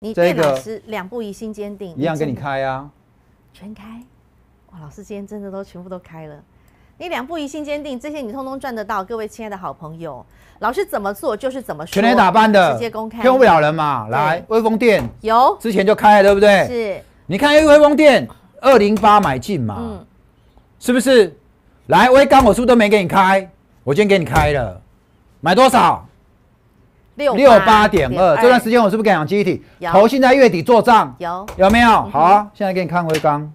你对老师两步疑心坚定，一样给你开啊，全开。哇，老师今天真的都全部都开了。你两步疑心坚定，这些你通通赚得到。各位亲爱的好朋友，老师怎么做就是怎么说。全开打扮的，直接公开骗不了人嘛。来，威风店有，之前就开了，对不对？是。你看威风店二零八买进嘛，是不是？来，威刚我书都没给你开，我今天给你开了，买多少？六八点二，这段时间我是不是敢讲集体？投现在月底做账，有有没有？好，现在给你看回刚。